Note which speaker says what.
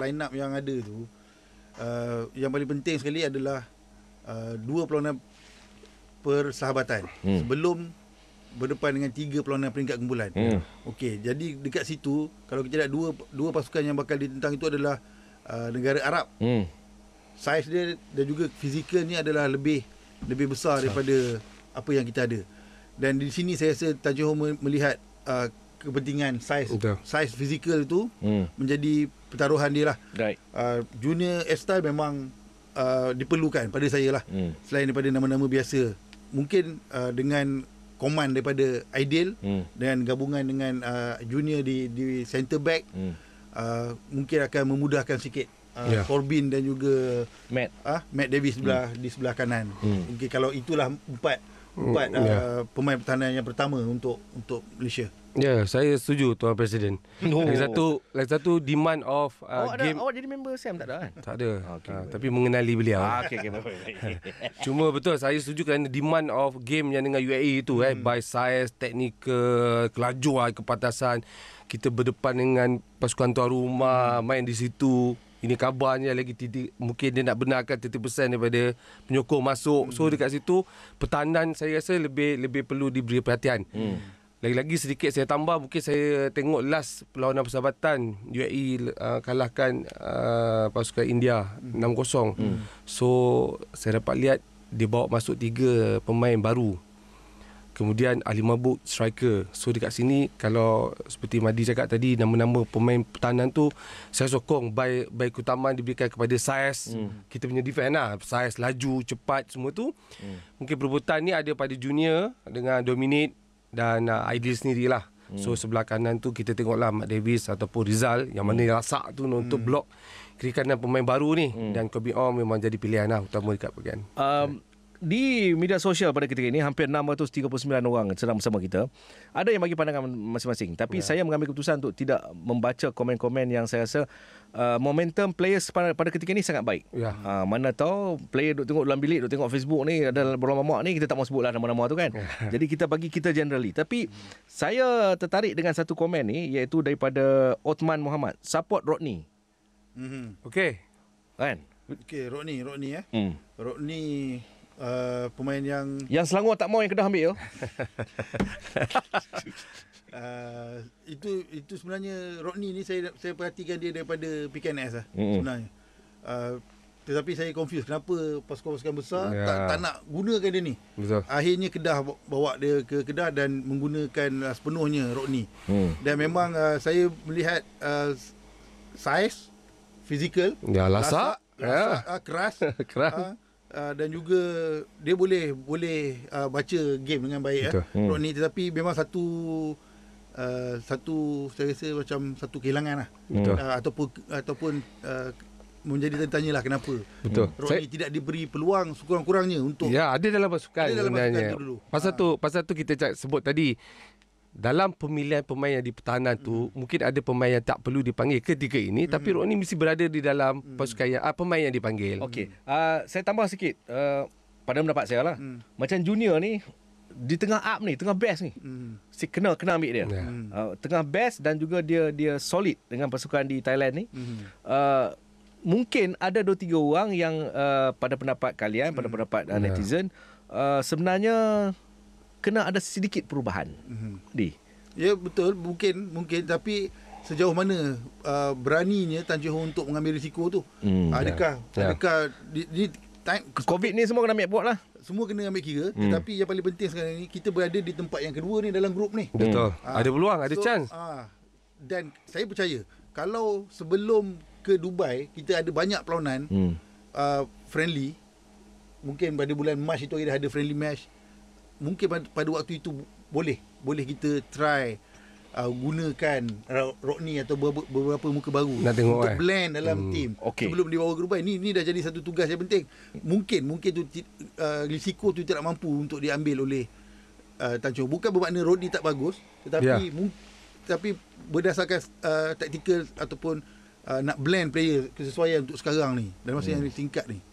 Speaker 1: line up yang ada tu uh, yang paling penting sekali adalah uh, dua peluangan persahabatan hmm. sebelum berdepan dengan tiga peluangan peringkat kumpulan. Hmm. Okey, jadi dekat situ kalau kita ada dua dua pasukan yang bakal ditentang itu adalah uh, negara Arab. Hmm. Saiz dia dan juga fizikal ni adalah lebih lebih besar daripada apa yang kita ada. Dan di sini saya rasa Tajuh melihat uh, kepentingan size Betul. size fizikal tu hmm. menjadi pertaruhan dia lah. Right. Uh, junior S-Style memang uh, diperlukan pada saya lah. Hmm. Selain daripada nama-nama biasa. Mungkin uh, dengan komand daripada Ideal hmm. dengan gabungan dengan uh, junior di di center back hmm. uh, mungkin akan memudahkan sikit uh, yeah. Corbin dan juga Matt uh, Matt Davis sebelah hmm. di sebelah kanan. Hmm. Mungkin kalau itulah empat empat uh, pemain pertahanan yang pertama untuk untuk Malaysia.
Speaker 2: Ya, yeah, saya setuju Tuan Presiden. Oh. Lagi satu, lagi satu demand of uh, awak game.
Speaker 3: Awak jadi member SAM tak ada kan?
Speaker 2: Tak ada. Okay, uh, tapi mengenali beliau. Ah, okay, okay, Cuma betul, saya setuju kerana demand of game yang dengan UAE itu. Eh. Hmm. Eh, by size, teknikal, kelajuan, ah, kepatasan. Kita berdepan dengan pasukan tuan rumah, hmm. main di situ. Ini kabarnya lagi titik, mungkin dia nak benarkan 30% daripada penyokong masuk. Hmm. So dekat situ, pertahanan saya rasa lebih lebih perlu diberi perhatian. Hmm. Lagi-lagi sedikit saya tambah mungkin saya tengok last perlawanan persahabatan UAE uh, kalahkan uh, pasukan India hmm. 6-0. Hmm. So saya dapat lihat dia bawa masuk tiga pemain baru. Kemudian Ali Mabuk striker. So dekat sini kalau seperti Madi cakap tadi nama-nama pemain pertahanan tu saya sokong by by utama diberikan kepada Saiz. Hmm. Kita punya defense lah. Saiz laju, cepat semua tu. Hmm. Mungkin perebutan ni ada pada junior dengan Dominic dan uh, Aidil sendiri lah. Hmm. So sebelah kanan tu kita tengoklah Mark Davis ataupun Rizal yang mana hmm. rasak tu untuk hmm. blok kiri kanan pemain baru
Speaker 3: ni hmm. dan Kobe Om memang jadi pilihan lah utama dekat bagian. Um, di media sosial pada ketika ini hampir 639 orang sedang bersama kita. Ada yang bagi pandangan masing-masing tapi yeah. saya mengambil keputusan untuk tidak membaca komen-komen yang saya rasa uh, momentum players pada, pada ketika ini sangat baik. Yeah. Ha, uh, mana tahu player duk tengok dalam bilik, duk tengok Facebook ni ada beramai-ramai ni kita tak mau sebutlah nama-nama tu kan. Yeah. Jadi kita bagi kita generally. Tapi saya tertarik dengan satu komen ni iaitu daripada Othman Muhammad, support Rodney.
Speaker 2: Mhm. Okey.
Speaker 1: Kan? Okey, Rodney, Rodney eh. Mm. Rodney uh, pemain yang yang
Speaker 3: Selangor tak mau yang kena ambil tu.
Speaker 1: uh, itu itu sebenarnya Rodney ni saya saya perhatikan dia daripada PKNS lah mm. sebenarnya. Uh, tetapi saya confuse kenapa pasukan-pasukan besar yeah. tak tak nak gunakan dia ni. Betul. Akhirnya Kedah bawa dia ke Kedah dan menggunakan uh, sepenuhnya Rodney. Mm. Dan memang uh, saya melihat uh, size physical ya lasak, lasak, ya. lasak uh, keras keras uh, Ah, dan juga dia boleh boleh uh, baca game dengan baik eh. Hmm. Rodney tetapi memang satu Uh, satu saya rasa macam satu kehilangan lah betul. Uh, ataupun ataupun uh, menjadi
Speaker 2: tanya lah kenapa betul Rodney
Speaker 1: saya... tidak diberi peluang sekurang-kurangnya untuk
Speaker 2: ya ada dalam pasukan ada dalam pasukan dulu. pasal uh. tu pasal tu kita sebut tadi dalam pemilihan pemain yang di pertahanan tu hmm. mungkin ada pemain yang tak perlu dipanggil ketika ini hmm. tapi Rodney mesti berada di dalam hmm. pasukan yang, uh,
Speaker 3: pemain yang dipanggil. Okey. Uh, saya tambah sikit uh, pada pendapat saya lah. Hmm. Macam junior ni di tengah up ni, tengah best ni. Hmm. Si kena kena ambil dia. Yeah. Ya. Hmm. Uh, tengah best dan juga dia dia solid dengan pasukan di Thailand ni. Hmm. Uh, Mungkin ada dua tiga orang yang uh, pada pendapat kalian, hmm. pada pendapat uh, netizen, yeah. uh, sebenarnya kena ada sedikit perubahan. Mm-hmm. Di. Ya betul, mungkin mungkin
Speaker 1: tapi sejauh mana uh, beraninya Tan Johor untuk mengambil risiko tu? Mm, adakah yeah. adakah yeah. di, di time, COVID ni semua kena ambil buat lah semua kena ambil kira hmm. tetapi yang paling penting sekarang ni kita berada di tempat yang kedua ni dalam grup ni betul hmm. Ah, ada peluang ada so, chance aa, ah, dan saya percaya kalau sebelum ke Dubai kita ada banyak perlawanan hmm. aa, ah, friendly mungkin pada bulan Mac itu kita ada friendly match mungkin pada, waktu itu boleh boleh kita try uh, gunakan Rodney atau beberapa muka baru Nak tengok, untuk eh. blend dalam hmm. team okay. sebelum dibawa ke Dubai ini ini dah jadi satu tugas yang penting mungkin mungkin tu uh, risiko tu tidak mampu untuk diambil oleh uh, Tanjung bukan bermakna Rodney tak bagus tetapi yeah. mu- tapi berdasarkan uh, taktikal ataupun uh, nak blend player kesesuaian untuk sekarang ni
Speaker 2: dalam masa hmm. yang singkat ni